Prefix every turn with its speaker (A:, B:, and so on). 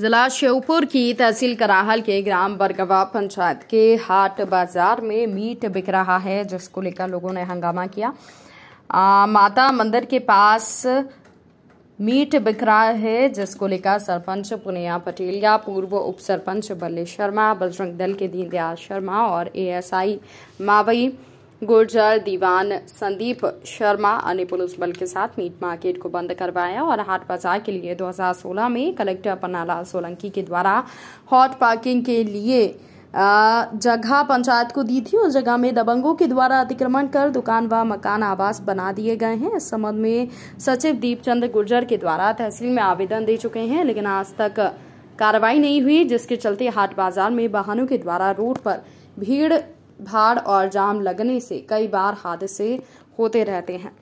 A: जिला श्योपुर की तहसील कराहल के ग्राम बरगवा पंचायत के हाट बाजार में मीट बिक रहा है जिसको लेकर लोगों ने हंगामा किया आ, माता मंदिर के पास मीट बिक रहा है जिसको लेकर सरपंच पुनिया पटेलिया पूर्व उप सरपंच बल्ले शर्मा बजरंग दल के दीनदयाल शर्मा और एएसआई मावई गुर्जर दीवान संदीप शर्मा अन्य पुलिस बल के साथ मीट मार्केट को बंद करवाया और हाट बाजार के लिए 2016 में कलेक्टर पन्नालाल सोलंकी के द्वारा हॉट पार्किंग के लिए जगह पंचायत को दी थी उस जगह में दबंगों के द्वारा अतिक्रमण कर दुकान व मकान आवास बना दिए गए हैं इस संबंध में सचिव दीपचंद गुर्जर के द्वारा तहसील में आवेदन दे चुके हैं लेकिन आज तक कार्रवाई नहीं हुई जिसके चलते हाट बाजार में वाहनों के द्वारा रोड पर भीड़ भाड़ और जाम लगने से कई बार हादसे होते रहते हैं